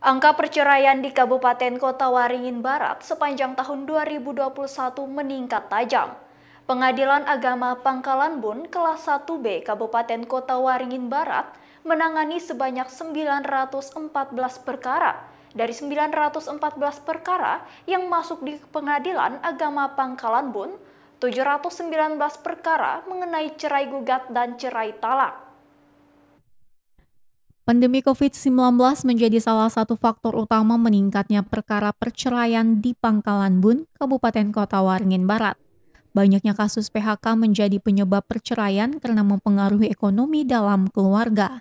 Angka perceraian di Kabupaten Kota Waringin Barat sepanjang tahun 2021 meningkat tajam. Pengadilan Agama Pangkalan Bun kelas 1B Kabupaten Kota Waringin Barat menangani sebanyak 914 perkara dari 914 perkara yang masuk di Pengadilan Agama Pangkalan Bun, 719 perkara mengenai cerai gugat dan cerai talak. Pandemi COVID-19 menjadi salah satu faktor utama meningkatnya perkara perceraian di Pangkalan Bun, Kabupaten Kota Waringin Barat. Banyaknya kasus PHK menjadi penyebab perceraian karena mempengaruhi ekonomi dalam keluarga.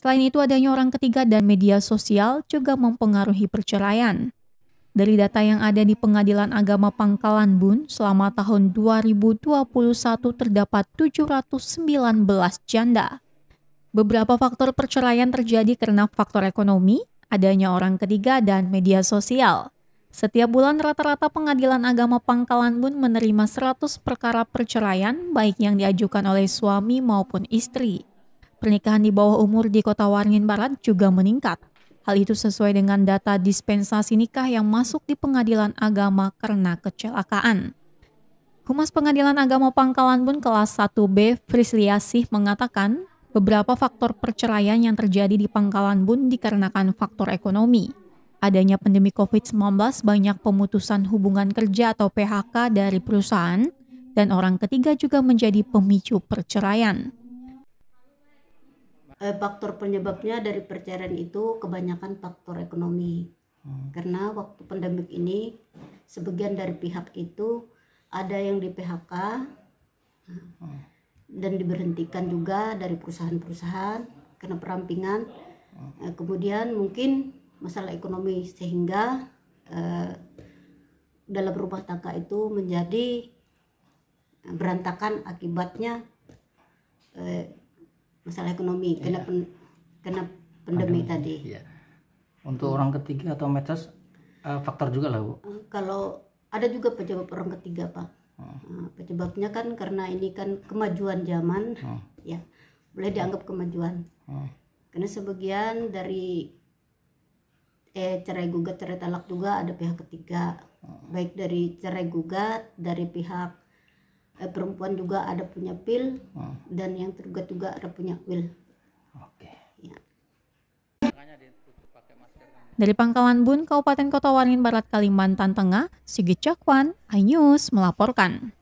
Selain itu, adanya orang ketiga dan media sosial juga mempengaruhi perceraian. Dari data yang ada di Pengadilan Agama Pangkalan Bun, selama tahun 2021 terdapat 719 janda Beberapa faktor perceraian terjadi karena faktor ekonomi, adanya orang ketiga, dan media sosial. Setiap bulan rata-rata pengadilan agama Pangkalan Bun menerima 100 perkara perceraian baik yang diajukan oleh suami maupun istri. Pernikahan di bawah umur di Kota Waringin Barat juga meningkat. Hal itu sesuai dengan data dispensasi nikah yang masuk di pengadilan agama karena kecelakaan. Humas Pengadilan Agama Pangkalan Bun kelas 1B Frisliasih mengatakan, Beberapa faktor perceraian yang terjadi di Pangkalan Bun dikarenakan faktor ekonomi. Adanya pandemi COVID-19, banyak pemutusan hubungan kerja atau PHK dari perusahaan, dan orang ketiga juga menjadi pemicu perceraian. Eh, faktor penyebabnya dari perceraian itu kebanyakan faktor ekonomi. Hmm. Karena waktu pandemik ini, sebagian dari pihak itu ada yang di PHK, dan diberhentikan juga dari perusahaan-perusahaan karena perampingan eh, kemudian mungkin masalah ekonomi sehingga eh, dalam rumah tangga itu menjadi eh, berantakan akibatnya eh, masalah ekonomi kena karena iya. pen, kena pandemi, pandemi tadi yeah. untuk hmm. orang ketiga atau medsos eh, faktor juga lah bu eh, kalau ada juga pejabat orang ketiga pak Hmm, penyebabnya kan karena ini kan kemajuan zaman, oh. ya boleh dianggap kemajuan. oh. Karena sebagian dari eh cerai gugat cerai talak juga ada pihak ketiga, baik dari cerai gugat dari pihak eh, perempuan juga ada punya pil dan yang tergugat juga ada punya pil. Oke. Okay. Ya. Dari Pangkalan Bun, Kabupaten Kota Waringin Barat, Kalimantan Tengah, Sigit Cakwan, iNews melaporkan.